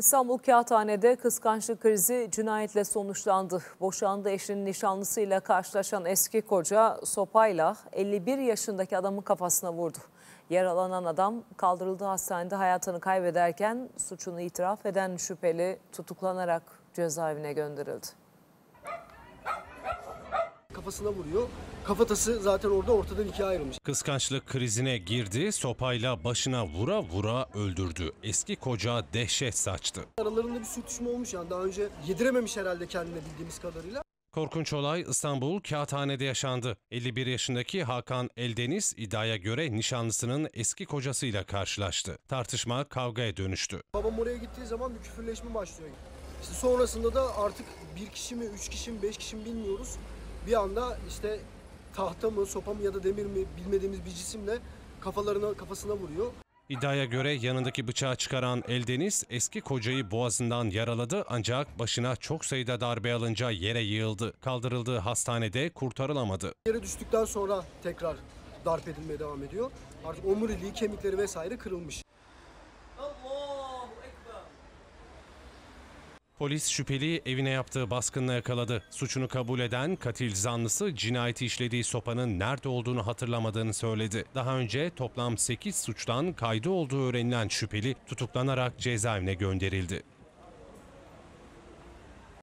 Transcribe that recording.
İstanbul Kağıthane'de kıskançlık krizi cinayetle sonuçlandı. Boşandı eşinin nişanlısıyla karşılaşan eski koca sopayla 51 yaşındaki adamın kafasına vurdu. Yaralanan adam kaldırıldığı hastanede hayatını kaybederken suçunu itiraf eden şüpheli tutuklanarak cezaevine gönderildi kafasına vuruyor. Kafatası zaten orada ortadan ikiye ayrılmış. Kıskançlık krizine girdi, sopayla başına vura vura öldürdü. Eski koca dehşet saçtı. Aralarında bir sürtüşme olmuş yani daha önce yedirememiş herhalde kendine bildiğimiz kadarıyla. Korkunç olay İstanbul Kağıthane'de yaşandı. 51 yaşındaki Hakan Eldeniz iddiaya göre nişanlısının eski kocasıyla karşılaştı. Tartışma kavgaya dönüştü. Babam oraya gittiği zaman bir küfürleşme başlıyor. İşte sonrasında da artık bir kişi mi, üç kişi mi, beş kişi mi bilmiyoruz bir anda işte tahta mı, sopa mı ya da demir mi bilmediğimiz bir cisimle kafalarına kafasına vuruyor. İddiaya göre yanındaki bıçağı çıkaran Eldeniz eski kocayı boğazından yaraladı ancak başına çok sayıda darbe alınca yere yığıldı. Kaldırıldığı hastanede kurtarılamadı. Yere düştükten sonra tekrar darp edilmeye devam ediyor. Artık omuriliği, kemikleri vesaire kırılmış. Polis şüpheli evine yaptığı baskınla yakaladı. Suçunu kabul eden katil zanlısı cinayeti işlediği sopanın nerede olduğunu hatırlamadığını söyledi. Daha önce toplam 8 suçtan kaydı olduğu öğrenilen şüpheli tutuklanarak cezaevine gönderildi.